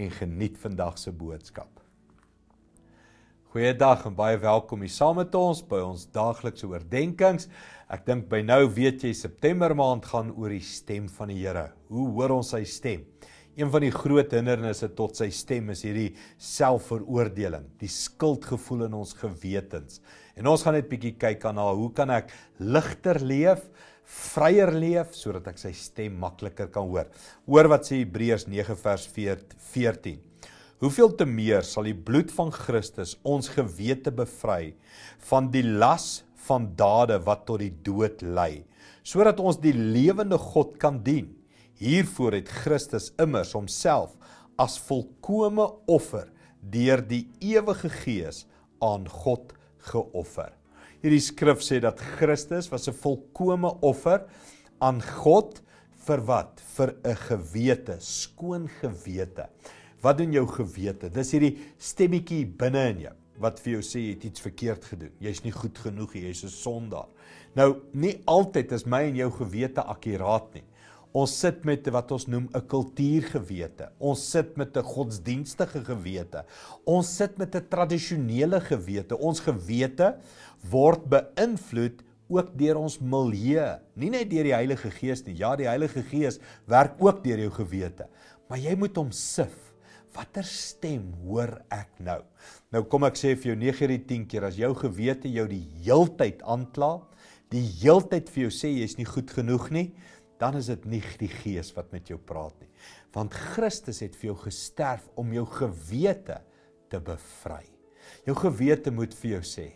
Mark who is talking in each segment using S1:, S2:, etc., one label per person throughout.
S1: en geniet vandag se boodskap. Goeiedag en baie welkom hier saam met ons by ons daaglikse oordeenkings. Ek dink by nou weet jy September maand gaan oor die stem van die Here. Hoe hoor ons sy stem? Een van die groot hindernisse tot sy stem is hierdie selfveroordeling, die skuldgevoel in ons gewetens. En ons gaan net bietjie kyk aan haar, hoe kan ek ligter leef? vryer leef sodat ek sy stem makliker kan hoor. Hoor wat sê Hebreërs 9 vers 14. Hoeveel te meer sal die bloed van Christus ons gewete bevry van die las van dade wat tot die dood lei, sodat ons die lewende God kan dien. Hiervoor het Christus immers homself as volkomme offer deur die ewige gees aan God geoffer hierdie skrif sê dat Christus was 'n volkomme offer aan God vir wat? Vir 'n gewete, skoon gewete. Wat doen jou gewete? Dis hierdie stemmetjie binne in jou wat vir jou sê jy het iets verkeerd gedoen. Jy's nie goed genoeg, jy's 'n sondaar. Nou, nie altyd is my en jou gewete akuraat nie. Ons sit met wat ons noem 'n kultuurgewete. Ons sit met 'n godsdienstige gewete. Ons sit met 'n tradisionele gewete. Ons gewete word beïnvloed ook deur ons milieu, nie net deur die Heilige Gees nie. Ja, die Heilige Gees werk ook deur jou gewete, maar jy moet hom sif. Watter stem hoor ek nou? Nou kom ek sê vir jou 9 uur 10 keer as jou gewete jou die heeltyd aankla, die heeltyd vir jou sê jy's nie goed genoeg nie, dan is dit nie die gees wat met jou praat nie. Want Christus het vir jou gesterf om jou gewete te bevry. Jou gewete moet vir jou sê,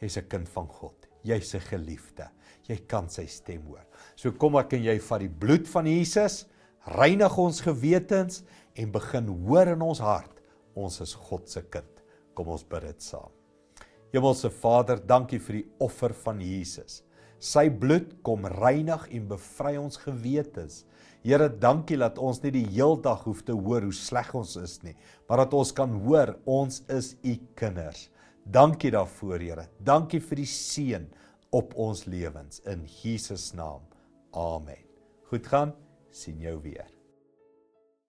S1: jy's 'n kind van God, jy's 'n geliefde, jy kan sy stem hoor. So kom maar kan jy vat die bloed van Jesus, reinig ons gewetens en begin hoor in ons hart, ons is God se kind. Kom ons bid dit saam. Hemelse Vader, dankie vir die offer van Jesus. Sy bloed kom reinig en bevry ons gewetes. Here, dankie dat ons nie die heeldag hoef te hoor hoe sleg ons is nie, maar dat ons kan hoor ons is u kinders. Dankie daarvoor, Here. Dankie vir die seën op ons lewens in Jesus naam. Amen. Goed gaan. Sien jou weer.